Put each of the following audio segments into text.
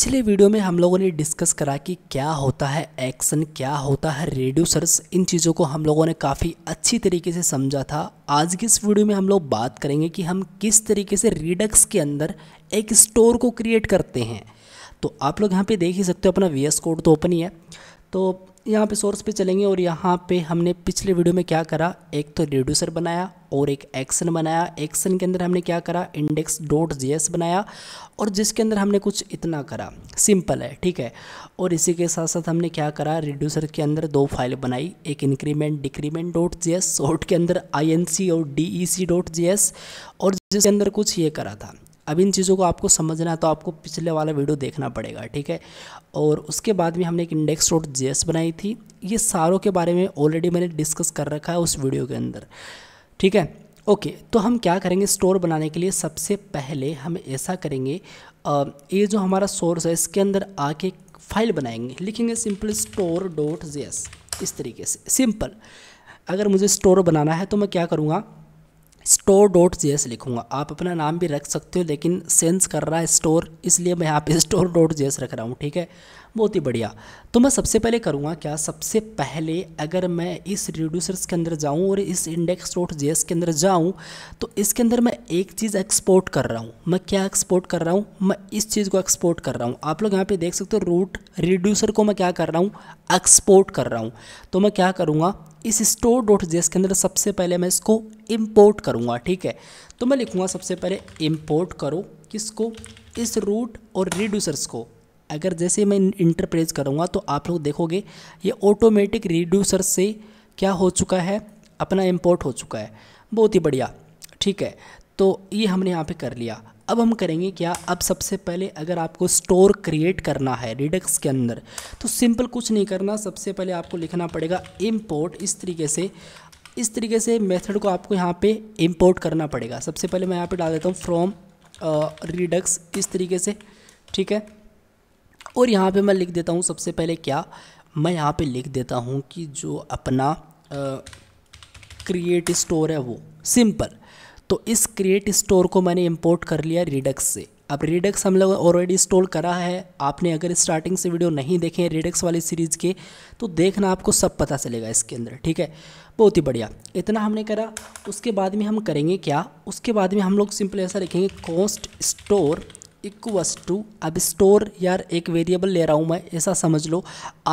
पिछले वीडियो में हम लोगों ने डिस्कस करा कि क्या होता है एक्शन क्या होता है रेड्यूसर्स इन चीज़ों को हम लोगों ने काफ़ी अच्छी तरीके से समझा था आज की इस वीडियो में हम लोग बात करेंगे कि हम किस तरीके से रिडक्स के अंदर एक स्टोर को क्रिएट करते हैं तो आप लोग यहाँ पे देख ही सकते हो अपना वी कोड तो ओपन ही है तो यहाँ पे सोर्स पे चलेंगे और यहाँ पे हमने पिछले वीडियो में क्या करा एक तो रिड्यूसर बनाया और एक एक्शन बनाया एक्शन के अंदर हमने क्या करा इंडेक्स डॉट जी बनाया और जिसके अंदर हमने कुछ इतना करा सिंपल है ठीक है और इसी के साथ साथ हमने क्या करा रिड्यूसर के अंदर दो फाइल बनाई एक increment decrement dot J S के अंदर आई और D E C dot G और जिसके अंदर कुछ ये करा था अब इन चीज़ों को आपको समझना है तो आपको पिछले वाला वीडियो देखना पड़ेगा ठीक है और उसके बाद में हमने एक इंडेक्स डॉट जे बनाई थी ये सारों के बारे में ऑलरेडी मैंने डिस्कस कर रखा है उस वीडियो के अंदर ठीक है ओके तो हम क्या करेंगे स्टोर बनाने के लिए सबसे पहले हम ऐसा करेंगे ये जो हमारा सोर्स है इसके अंदर आके फाइल बनाएंगे लिखेंगे सिंपल स्टोर डॉट जे इस तरीके से सिंपल अगर मुझे स्टोर बनाना है तो मैं क्या करूँगा स्टोर डॉट जे एस लिखूँगा आप अपना नाम भी रख सकते हो लेकिन सेंस कर रहा है स्टोर इसलिए मैं यहाँ पे स्टोर डॉट जे एस रख रहा हूँ ठीक है बहुत ही बढ़िया तो मैं सबसे पहले करूँगा क्या सबसे पहले अगर मैं इस रिड्यूसर्स के अंदर जाऊँ और इस इंडेक्स डॉट जे एस के अंदर जाऊँ तो इसके अंदर मैं एक चीज़ एक्सपोर्ट कर रहा हूँ मैं क्या एक्सपोर्ट कर रहा हूँ मैं इस चीज़ को एक्सपोर्ट कर रहा हूँ आप लोग यहाँ पर देख सकते हो रूट रिड्यूसर को मैं क्या कर रहा हूँ एक्सपोर्ट कर रहा हूँ तो मैं क्या करूँगा इस स्टोर डॉट जेस के अंदर सबसे पहले मैं इसको इम्पोर्ट करूँगा ठीक है तो मैं लिखूँगा सबसे पहले इम्पोर्ट करो किसको इस रूट और रिड्यूसर्स को अगर जैसे मैं इंटरप्रेज करूँगा तो आप लोग देखोगे ये ऑटोमेटिक रिड्यूसर से क्या हो चुका है अपना इम्पोर्ट हो चुका है बहुत ही बढ़िया ठीक है तो ये हमने यहाँ पे कर लिया अब हम करेंगे क्या अब सबसे पहले अगर आपको स्टोर क्रिएट करना है रिडक्स के अंदर तो सिंपल कुछ नहीं करना सबसे पहले आपको लिखना पड़ेगा इम्पोर्ट इस तरीके से इस तरीके से मेथड को आपको यहाँ पे इम्पोर्ट करना पड़ेगा सबसे पहले मैं यहाँ पे डाल देता हूँ फ्रॉम रिडक्स इस तरीके से ठीक है और यहाँ पे मैं लिख देता हूँ सबसे पहले क्या मैं यहाँ पे लिख देता हूँ कि जो अपना क्रिएट स्टोर है वो सिंपल तो इस क्रिएट स्टोर को मैंने इम्पोर्ट कर लिया रिडक्स से अब रिडक्स हम लोग ऑलरेडी इंस्टॉल करा है आपने अगर स्टार्टिंग से वीडियो नहीं देखे हैं रिडक्स वाली सीरीज़ के तो देखना आपको सब पता चलेगा इसके अंदर ठीक है बहुत ही बढ़िया इतना हमने करा उसके बाद में हम करेंगे क्या उसके बाद में हम लोग सिंपल ऐसा लिखेंगे कॉस्ट स्टोर इक्वस टू अब स्टोर यार एक वेरिएबल ले रहा हूँ मैं ऐसा समझ लो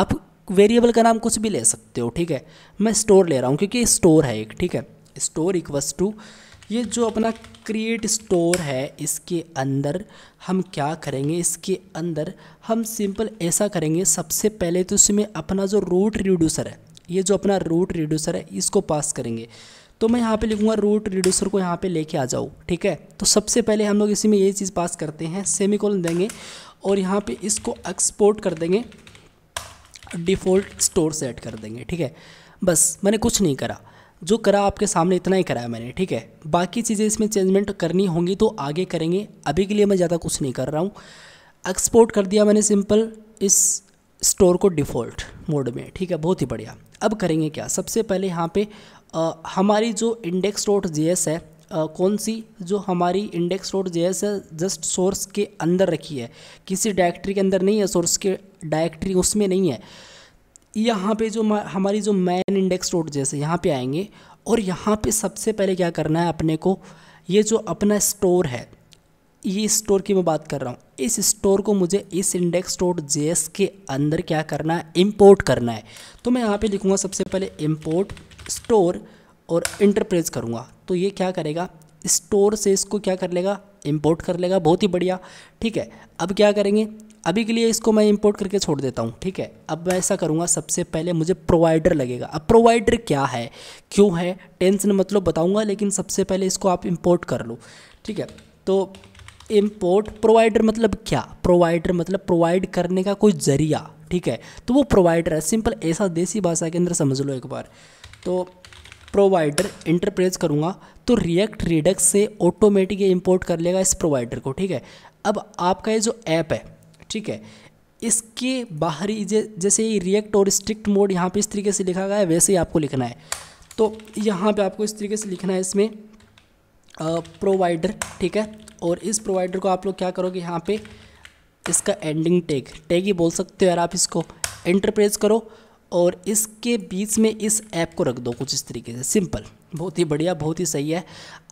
आप वेरिएबल का नाम कुछ भी ले सकते हो ठीक है मैं स्टोर ले रहा हूँ क्योंकि स्टोर है एक ठीक है स्टोर इक्वस टू ये जो अपना क्रिएट स्टोर है इसके अंदर हम क्या करेंगे इसके अंदर हम सिंपल ऐसा करेंगे सबसे पहले तो इसमें अपना जो रूट रिड्यूसर है ये जो अपना रूट रिड्यूसर है इसको पास करेंगे तो मैं यहाँ पे लिखूँगा रूट रिड्यूसर को यहाँ पे लेके आ जाओ ठीक है तो सबसे पहले हम लोग इसी में ये चीज़ पास करते हैं सेमीकोलन देंगे और यहाँ पे इसको एक्सपोर्ट कर देंगे डिफ़ॉल्ट स्टोर सेट कर देंगे ठीक है बस मैंने कुछ नहीं करा जो करा आपके सामने इतना ही कराया मैंने ठीक है बाकी चीज़ें इसमें चेंजमेंट करनी होंगी तो आगे करेंगे अभी के लिए मैं ज़्यादा कुछ नहीं कर रहा हूँ एक्सपोर्ट कर दिया मैंने सिंपल इस स्टोर को डिफ़ॉल्ट मोड में ठीक है बहुत ही बढ़िया अब करेंगे क्या सबसे पहले यहाँ पे आ, हमारी जो इंडेक्स डॉट जे है आ, कौन सी जो हमारी इंडेक्स डॉट जे है जस्ट सोर्स के अंदर रखी है किसी डायरेक्टरी के अंदर नहीं है सोर्स के डायरेक्टरी उसमें नहीं है यहाँ पे जो हमारी जो मैन इंडेक्स रोड जैसे यहाँ पे आएंगे और यहाँ पे सबसे पहले क्या करना है अपने को ये जो अपना स्टोर है ये स्टोर की मैं बात कर रहा हूँ इस स्टोर को मुझे इस इंडेक्स रोड जेस के अंदर क्या करना है इम्पोर्ट करना है तो मैं यहाँ पे लिखूँगा सबसे पहले इम्पोर्ट स्टोर और इंटरप्रेज करूँगा तो ये क्या करेगा स्टोर से इसको क्या कर लेगा इम्पोर्ट कर लेगा बहुत ही बढ़िया ठीक है अब क्या करेंगे अभी के लिए इसको मैं इंपोर्ट करके छोड़ देता हूँ ठीक है अब मैं ऐसा करूँगा सबसे पहले मुझे प्रोवाइडर लगेगा अब प्रोवाइडर क्या है क्यों है टेंशन मतलब बताऊँगा लेकिन सबसे पहले इसको आप इम्पोर्ट कर लो ठीक है तो इम्पोर्ट प्रोवाइडर मतलब क्या प्रोवाइडर मतलब प्रोवाइड करने का कोई ज़रिया ठीक है तो वो प्रोवाइडर है सिंपल ऐसा देसी भाषा के अंदर समझ लो एक बार तो प्रोवाइडर इंटरप्रेज करूँगा तो रिएक्ट रिडक्स से ऑटोमेटिक इम्पोर्ट कर लेगा इस प्रोवाइडर को ठीक है अब आपका ये जो ऐप है ठीक है इसके बाहरी जैसे ही रिएक्ट और स्ट्रिक्ट मोड यहाँ पे इस तरीके से लिखा गया है वैसे ही आपको लिखना है तो यहाँ पे आपको इस तरीके से लिखना है इसमें प्रोवाइडर ठीक है और इस प्रोवाइडर को आप लोग क्या करोगे यहाँ पे इसका एंडिंग टैग टैग ही बोल सकते हो यार आप इसको एंटरप्रेस करो और इसके बीच में इस ऐप को रख दो कुछ इस तरीके से सिंपल बहुत ही बढ़िया बहुत ही सही है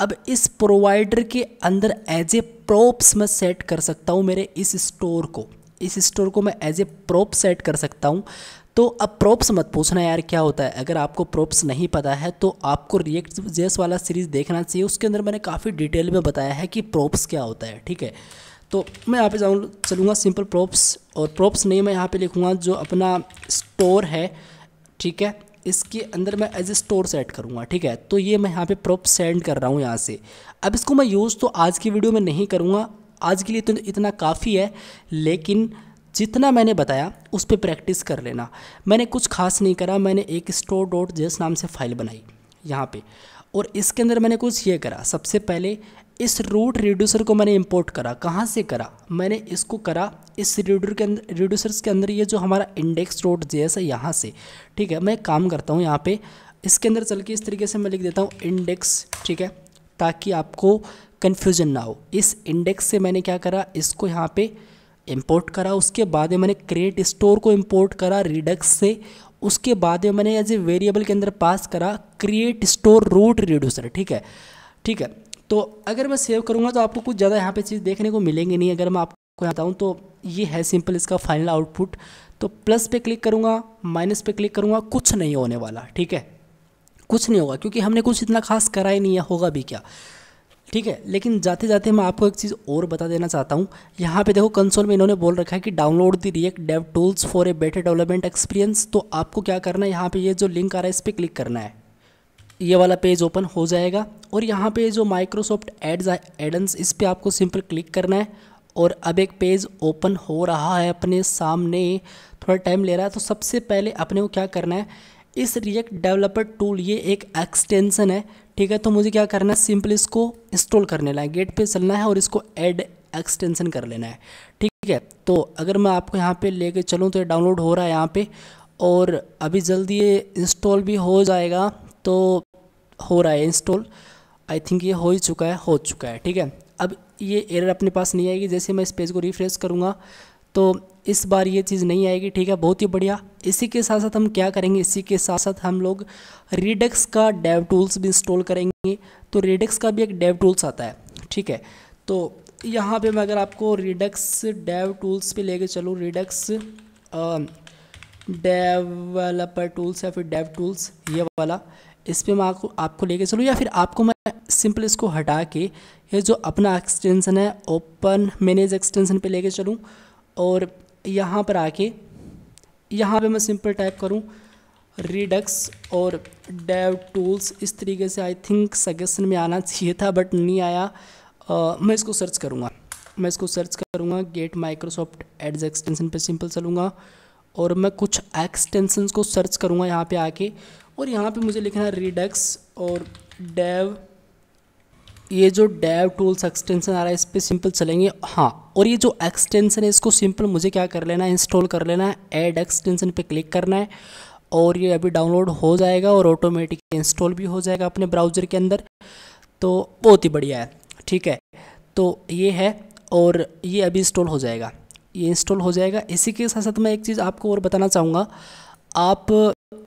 अब इस प्रोवाइडर के अंदर एज ए प्रॉप्स मैं सेट कर सकता हूँ मेरे इस स्टोर को इस स्टोर को मैं एज ए प्रॉप सेट कर सकता हूँ तो अब प्रॉप्स मत पूछना यार क्या होता है अगर आपको प्रॉप्स नहीं पता है तो आपको रिएक्ट जेस वाला सीरीज़ देखना चाहिए उसके अंदर मैंने काफ़ी डिटेल में बताया है कि प्रॉप्स क्या होता है ठीक है तो मैं यहाँ पे जाऊँ चलूँगा सिंपल प्रॉप्स और प्रॉप्स नहीं मैं यहाँ पे लिखूँगा जो अपना स्टोर है ठीक है इसके अंदर मैं एज ए स्टोर सेट करूँगा ठीक है तो ये मैं यहाँ पे प्रॉप सेंड कर रहा हूँ यहाँ से अब इसको मैं यूज़ तो आज की वीडियो में नहीं करूँगा आज के लिए तो इतना काफ़ी है लेकिन जितना मैंने बताया उस पर प्रैक्टिस कर लेना मैंने कुछ खास नहीं करा मैंने एक स्टोर डॉट जेस नाम से फाइल बनाई यहाँ पर और इसके अंदर मैंने कुछ ये करा सबसे पहले इस रूट रिड्यूसर को मैंने इंपोर्ट करा कहाँ से करा मैंने इसको करा इस रिड्यूर के अंदर रिड्यूसर्स के अंदर ये जो हमारा इंडेक्स रोड जे है यहाँ से ठीक है मैं काम करता हूँ यहाँ पे इसके अंदर चल के इस तरीके से मैं लिख देता हूँ इंडेक्स ठीक है ताकि आपको कन्फ्यूजन ना हो इस इंडेक्स से मैंने क्या करा इसको यहाँ पर इम्पोर्ट करा उसके बाद मैंने क्रिएट स्टोर को इम्पोर्ट करा रिडक्स से उसके बाद मैंने एज ए वेरिएबल के अंदर पास करा क्रिएट स्टोर रूट रिड्यूसर ठीक है ठीक है तो अगर मैं सेव करूँगा तो आपको कुछ ज़्यादा यहाँ पर चीज़ देखने को मिलेंगे नहीं अगर मैं आपको बताऊँ तो ये है सिंपल इसका फाइनल आउटपुट तो प्लस पे क्लिक करूँगा माइनस पे क्लिक करूँगा कुछ नहीं होने वाला ठीक है कुछ नहीं होगा क्योंकि हमने कुछ इतना खास करा ही नहीं है होगा भी क्या ठीक है लेकिन जाते जाते मैं आपको एक चीज़ और बता देना चाहता हूँ यहाँ पे देखो कंसोल में इन्होंने बोल रखा है कि download the React dev tools for a better development experience तो आपको क्या करना है यहाँ पे ये जो लिंक आ रहा है इस पर क्लिक करना है ये वाला पेज ओपन हो जाएगा और यहाँ पे जो माइक्रोसॉफ्ट एड्स एडन्स इस पर आपको सिंपल क्लिक करना है और अब एक पेज ओपन हो रहा है अपने सामने थोड़ा टाइम ले रहा है तो सबसे पहले अपने को क्या करना है इस रिएक्ट डेवलपर टूल ये एक एक्सटेंसन है ठीक है तो मुझे क्या करना है सिंपल इसको इंस्टॉल करने लाए गेट पे चलना है और इसको ऐड एक्सटेंसन कर लेना है ठीक है तो अगर मैं आपको यहाँ पे लेके चलूँ तो ये डाउनलोड हो रहा है यहाँ पे और अभी जल्दी ये इंस्टॉल भी हो जाएगा तो हो रहा है इंस्टॉल आई थिंक ये हो ही चुका है हो चुका है ठीक है अब ये एरर अपने पास नहीं आएगी जैसे मैं इस पेज को रिफ्रेश करूँगा तो इस बार ये चीज़ नहीं आएगी ठीक है बहुत ही बढ़िया इसी के साथ साथ हम क्या करेंगे इसी के साथ साथ हम लोग रिडक्स का डेव टूल्स भी इंस्टॉल करेंगे तो रिडक्स का भी एक डेव टूल्स आता है ठीक है तो यहाँ पे मैं अगर आपको रिडक्स डेव टूल्स पे लेके चलूँ रिडक्स डेवलपर टूल्स या फिर डेव टूल्स ये वाला इस पर मैं आपको लेके चलूँ या फिर आपको मैं सिंपल इसको हटा के ये जो अपना एक्सटेंसन है ओपन मैनेज एक्सटेंसन पे लेके चलूँ और यहाँ पर आके यहाँ पे मैं सिंपल टाइप करूँ रिडक्स और डेव टूल्स इस तरीके से आई थिंक सजेशन में आना चाहिए था बट नहीं आया आ, मैं इसको सर्च करूँगा मैं इसको सर्च करूँगा गेट माइक्रोसॉफ्ट एड्स एक्सटेंसन पे सिंपल चलूँगा और मैं कुछ एक्सटेंशंस को सर्च करूँगा यहाँ पे आके और यहाँ पे मुझे लिखना है रिडक्स और डेव ये जो डेव टूल्स एक्सटेंशन आ रहा है इस पर सिंपल चलेंगे हाँ और ये जो एक्सटेंशन है इसको सिंपल मुझे क्या कर लेना है इंस्टॉल कर लेना है ऐड एक्सटेंशन पे क्लिक करना है और ये अभी डाउनलोड हो जाएगा और ऑटोमेटिक इंस्टॉल भी हो जाएगा अपने ब्राउज़र के अंदर तो बहुत ही बढ़िया है ठीक है तो ये है और ये अभी इंस्टॉल हो जाएगा ये इंस्टॉल हो जाएगा इसी के साथ साथ मैं एक चीज़ आपको और बताना चाहूँगा आप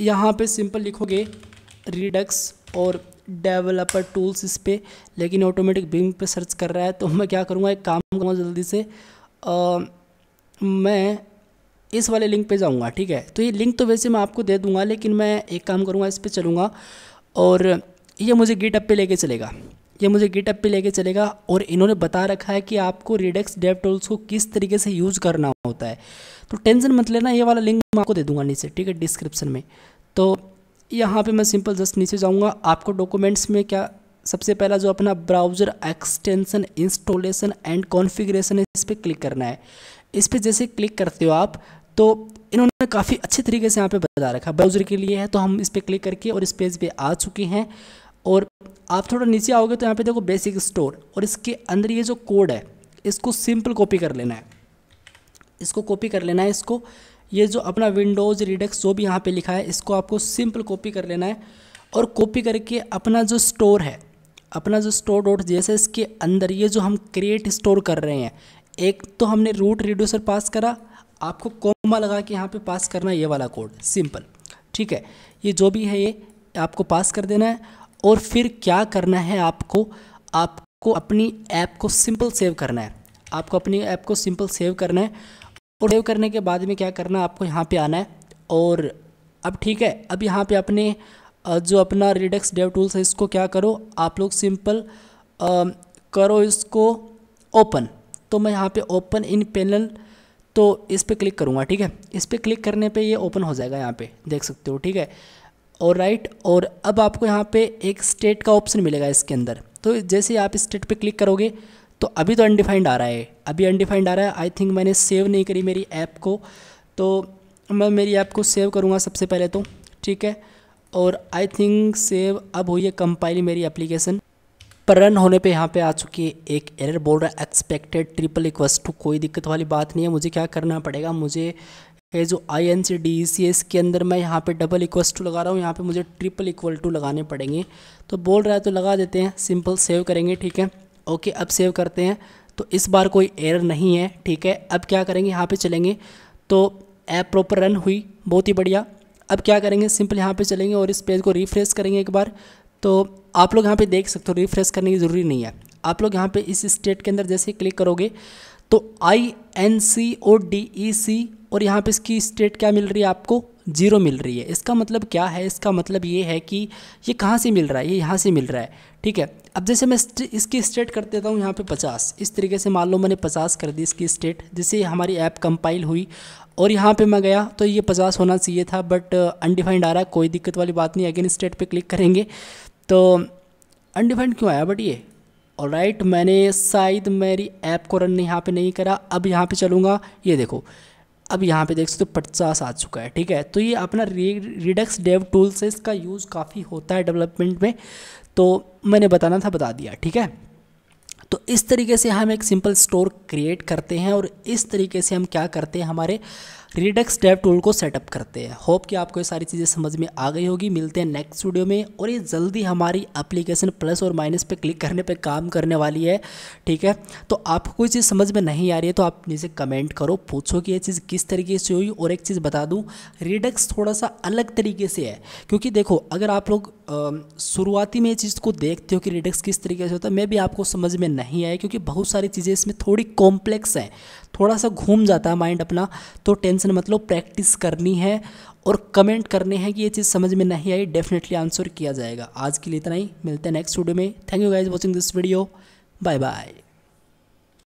यहाँ पे सिंपल लिखोगे रिडक्स और डेवलपर टूल्स इस पर लेकिन ऑटोमेटिक बिंग पे सर्च कर रहा है तो मैं क्या करूँगा एक काम करूँगा जल्दी से आ, मैं इस वाले लिंक पे जाऊँगा ठीक है तो ये लिंक तो वैसे मैं आपको दे दूँगा लेकिन मैं एक काम करूँगा इस पर चलूँगा और ये मुझे गिटअप पर लेके चलेगा ये मुझे गिटअप पे लेके चलेगा और इन्होंने बता रखा है कि आपको रिडेक्स डेव टूल्स को किस तरीके से यूज़ करना होता है तो टेंशन मत लेना ये वाला लिंक मैं आपको दे दूंगा नीचे ठीक है डिस्क्रिप्शन में तो यहाँ पे मैं सिंपल जस्ट नीचे जाऊँगा आपको डॉक्यूमेंट्स में क्या सबसे पहला जो अपना browser extension installation and configuration है इस पर क्लिक करना है इस पर जैसे क्लिक करते हो आप तो इन्होंने काफ़ी अच्छे तरीके से यहाँ पर बता रखा ब्राउज़र के लिए है तो हम इस पर क्लिक करके और इस पेज पर आ चुके हैं और आप थोड़ा नीचे आओगे तो यहाँ पे देखो बेसिक स्टोर और इसके अंदर ये जो कोड है इसको सिंपल कॉपी कर लेना है इसको कॉपी कर लेना है इसको ये जो अपना विंडोज़ रिडक्स जो भी यहाँ पे लिखा है इसको आपको सिंपल कॉपी कर लेना है और कॉपी करके अपना जो स्टोर है अपना जो स्टोर डॉट जैसे इसके अंदर ये जो हम क्रिएट स्टोर कर रहे हैं एक तो हमने रूट रिड्यूसर पास करा आपको कोमा लगा के यहाँ पे पास करना ये वाला कोड सिंपल ठीक है ये जो भी है ये आपको पास कर देना है और फिर क्या करना है आपको आपको अपनी ऐप को सिंपल सेव करना है आपको अपनी ऐप को सिंपल सेव करना है और सेव करने के बाद में क्या करना है आपको यहाँ पे आना है और अब ठीक है अब यहाँ पे अपने जो अपना रिडक्स डेव टूल्स है इसको क्या करो आप लोग सिंपल आ, करो इसको ओपन तो मैं यहाँ पे ओपन इन पैनल तो इस पर क्लिक करूँगा ठीक है इस पर क्लिक करने पे ये ओपन हो जाएगा यहाँ पे देख सकते हो ठीक है और राइट और अब आपको यहाँ पे एक स्टेट का ऑप्शन मिलेगा इसके अंदर तो जैसे आप स्टेट पे क्लिक करोगे तो अभी तो अनडिफाइंड आ रहा है अभी अनडिफाइंड आ रहा है आई थिंक मैंने सेव नहीं करी मेरी ऐप को तो मैं मेरी ऐप को सेव करूँगा सबसे पहले तो ठीक है और आई थिंक सेव अब हुई है कंपाइल मेरी एप्लीकेशन पर रन होने पे यहाँ पे आ चुकी है एक एरर बोल रहा है एक्सपेक्टेड ट्रिपल इक्वस टू कोई दिक्कत वाली बात नहीं है मुझे क्या करना पड़ेगा मुझे है जो I N C D C S के अंदर मैं यहाँ पे डबल इक्वल टू लगा रहा हूँ यहाँ पे मुझे ट्रिपल इक्वल टू लगाने पड़ेंगे तो बोल रहा है तो लगा देते हैं सिंपल सेव करेंगे ठीक है ओके अब सेव करते हैं तो इस बार कोई एरर नहीं है ठीक है अब क्या करेंगे यहाँ पे चलेंगे तो ऐप प्रॉपर रन हुई बहुत ही बढ़िया अब क्या करेंगे सिंपल यहाँ पर चलेंगे और इस पेज को रिफ्रेश करेंगे एक बार तो आप लोग यहाँ पर देख सकते हो रिफ्रेश करने की ज़रूरी नहीं है आप लोग यहाँ पर इस स्टेट के अंदर जैसे क्लिक करोगे तो आई एन सी ओ डी ई सी और यहाँ पे इसकी स्टेट क्या मिल रही है आपको जीरो मिल रही है इसका मतलब क्या है इसका मतलब ये है कि ये कहाँ से मिल रहा है ये यहाँ से मिल रहा है ठीक है अब जैसे मैं इसकी स्टेट कर देता हूँ यहाँ पे पचास इस तरीके से मान लो मैंने पचास कर दी इसकी स्टेट जिससे हमारी ऐप कंपाइल हुई और यहाँ पे मैं गया तो ये पचास होना चाहिए था बट अनडिफाइंड uh, आ रहा है कोई दिक्कत वाली बात नहीं अगेन स्टेट पर क्लिक करेंगे तो अनडिफाइंड क्यों आया बट ये और राइट मैंने शायद मेरी ऐप को रन यहाँ पर नहीं करा अब यहाँ पर चलूँगा ये देखो अब यहाँ पे देख सकते हो तो पचास आ चुका है ठीक है तो ये अपना रिडक्स डेव टूल से इसका यूज़ काफ़ी होता है डेवलपमेंट में तो मैंने बताना था बता दिया ठीक है तो इस तरीके से हम एक सिंपल स्टोर क्रिएट करते हैं और इस तरीके से हम क्या करते हैं हमारे रिडक्स डेव टूल को सेटअप करते हैं होप कि आपको ये सारी चीज़ें समझ में आ गई होगी मिलते हैं नेक्स्ट वीडियो में और ये जल्दी हमारी एप्लीकेशन प्लस और माइनस पे क्लिक करने पे काम करने वाली है ठीक है तो आपको कोई चीज़ समझ में नहीं आ रही है तो आप नीचे कमेंट करो पूछो कि ये चीज़ किस तरीके से हुई और एक चीज़ बता दूँ रिडक्स थोड़ा सा अलग तरीके से है क्योंकि देखो अगर आप लोग शुरुआती में ये चीज़ को देखते हो कि रिडक्स किस तरीके से होता है मैं भी आपको समझ में नहीं आया क्योंकि बहुत सारी चीज़ें इसमें थोड़ी कॉम्प्लेक्स हैं थोड़ा सा घूम जाता है माइंड अपना तो टेंशन मतलब प्रैक्टिस करनी है और कमेंट करने हैं कि ये चीज़ समझ में नहीं आई डेफिनेटली आंसर किया जाएगा आज के लिए इतना ही मिलते हैं नेक्स्ट वीडियो में thank you guys watching this video bye bye